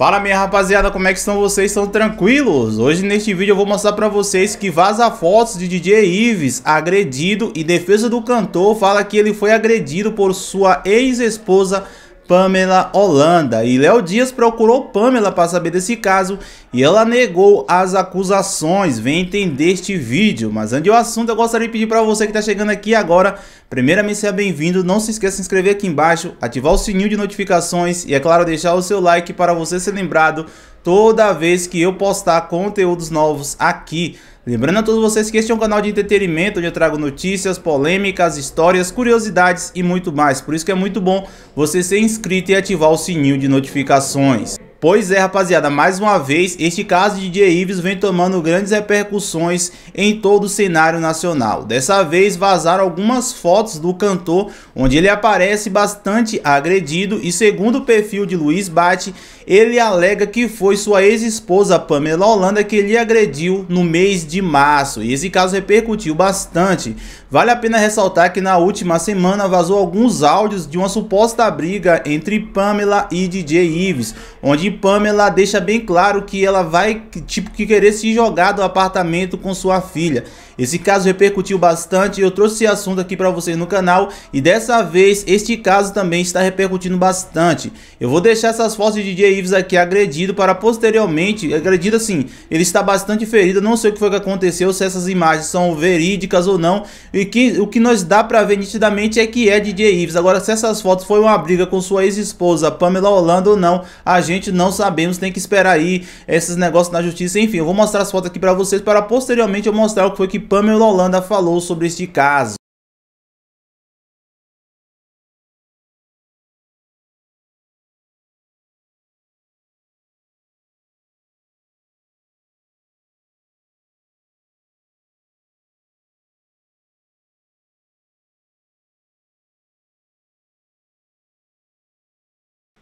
Fala minha rapaziada, como é que estão vocês? Estão tranquilos? Hoje neste vídeo eu vou mostrar pra vocês que vaza fotos de DJ Ives agredido e defesa do cantor fala que ele foi agredido por sua ex-esposa Pamela Holanda. E Léo Dias procurou Pamela para saber desse caso e ela negou as acusações. Vem entender este vídeo. Mas antes do assunto, eu gostaria de pedir para você que está chegando aqui agora, primeiramente seja bem-vindo. Não se esqueça de se inscrever aqui embaixo, ativar o sininho de notificações e, é claro, deixar o seu like para você ser lembrado toda vez que eu postar conteúdos novos aqui. Lembrando a todos vocês que este é um canal de entretenimento onde eu trago notícias, polêmicas, histórias, curiosidades e muito mais. Por isso que é muito bom você ser inscrito e ativar o sininho de notificações. Pois é, rapaziada, mais uma vez, este caso de DJ Ives vem tomando grandes repercussões em todo o cenário nacional. Dessa vez vazaram algumas fotos do cantor, onde ele aparece bastante agredido e segundo o perfil de Luiz Bate, ele alega que foi sua ex-esposa Pamela Holanda que lhe agrediu no mês de março. E esse caso repercutiu bastante. Vale a pena ressaltar que na última semana vazou alguns áudios de uma suposta briga entre Pamela e DJ Ives, onde que Pamela deixa bem claro que ela vai, tipo, que querer se jogar do apartamento com sua filha. Esse caso repercutiu bastante, eu trouxe esse assunto aqui para vocês no canal e dessa vez este caso também está repercutindo bastante. Eu vou deixar essas fotos de DJ Ives aqui agredido para posteriormente, agredido assim, ele está bastante ferido, não sei o que foi que aconteceu, se essas imagens são verídicas ou não, e que o que nós dá para ver nitidamente é que é DJ Ives. Agora se essas fotos foi uma briga com sua ex-esposa Pamela Holanda ou não, a gente não sabemos, tem que esperar aí esses negócios na justiça, enfim, eu vou mostrar as fotos aqui para vocês para posteriormente eu mostrar o que foi que Pamela Holanda falou sobre este caso.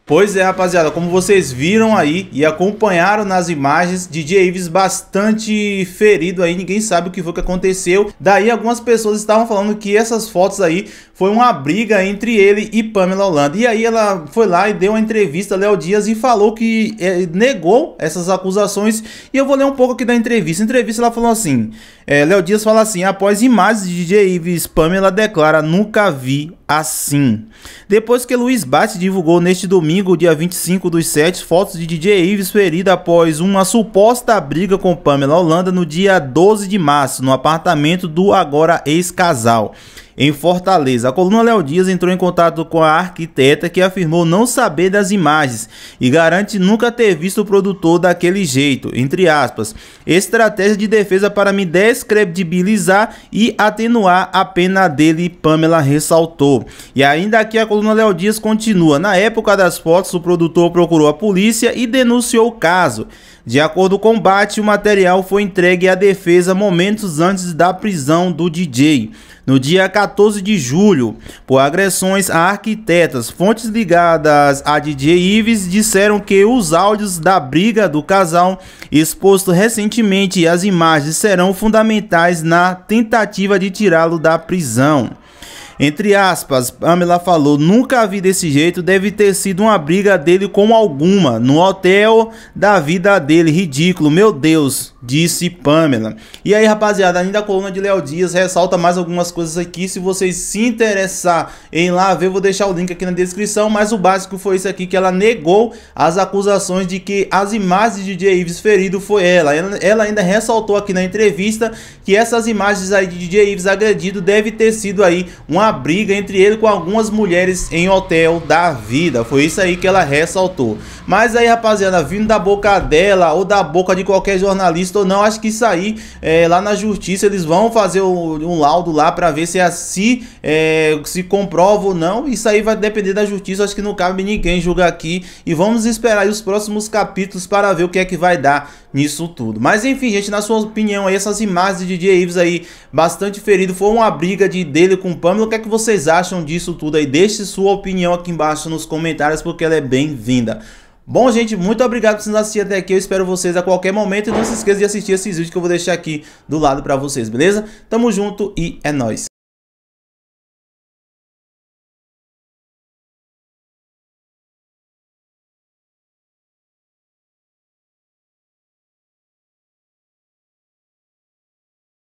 Pois é, rapaziada, como vocês viram aí e acompanharam nas imagens, DJ Ives bastante ferido aí, ninguém sabe o que foi que aconteceu. Daí algumas pessoas estavam falando que essas fotos aí foi uma briga entre ele e Pamela Holanda. E aí ela foi lá e deu uma entrevista a Léo Dias e falou que é, negou essas acusações. E eu vou ler um pouco aqui da entrevista. A entrevista ela falou assim, é, Léo Dias fala assim, após imagens de DJ Ives, Pamela declara, nunca vi assim. Depois que Luiz Bate divulgou neste domingo domingo, dia 25 dos 7, fotos de DJ Ives ferida após uma suposta briga com Pamela Holanda no dia 12 de março, no apartamento do agora ex-casal em Fortaleza. A coluna Léo Dias entrou em contato com a arquiteta que afirmou não saber das imagens e garante nunca ter visto o produtor daquele jeito, entre aspas, estratégia de defesa para me descredibilizar e atenuar a pena dele, Pamela ressaltou. E ainda aqui a coluna Léo Dias continua, na época das fotos o produtor procurou a polícia e denunciou o caso. De acordo com o Bate, o material foi entregue à defesa momentos antes da prisão do DJ no dia 14 de julho por agressões a arquitetas. Fontes ligadas a DJ Ives disseram que os áudios da briga do casal exposto recentemente e as imagens serão fundamentais na tentativa de tirá-lo da prisão. Entre aspas, Pamela falou: nunca vi desse jeito, deve ter sido uma briga dele com alguma, no hotel da vida dele, ridículo, meu Deus disse Pamela. E aí, rapaziada, ainda a coluna de Léo Dias ressalta mais algumas coisas aqui. Se vocês se interessar em lá ver, vou deixar o link aqui na descrição, mas o básico foi isso aqui, que ela negou as acusações de que as imagens de DJ Ives ferido foi ela. ela. Ela ainda ressaltou aqui na entrevista que essas imagens aí de DJ Ives agredido deve ter sido aí uma briga entre ele com algumas mulheres em hotel da vida. Foi isso aí que ela ressaltou. Mas aí, rapaziada, vindo da boca dela ou da boca de qualquer jornalista, ou não. Acho que isso aí, é, lá na justiça, eles vão fazer um laudo lá para ver se assim é, se comprova ou não. Isso aí vai depender da justiça. Acho que não cabe ninguém julgar aqui. E vamos esperar os próximos capítulos para ver o que é que vai dar nisso tudo. Mas enfim, gente, na sua opinião aí, essas imagens de DJ Ives aí, bastante ferido, foi uma briga de, dele com o Pamela. O que é que vocês acham disso tudo aí? Deixe sua opinião aqui embaixo nos comentários, porque ela é bem-vinda. Bom, gente, muito obrigado por nos assistir até aqui. Eu espero vocês a qualquer momento. E não se esqueça de assistir esses vídeos que eu vou deixar aqui do lado pra vocês, beleza? Tamo junto e é nóis.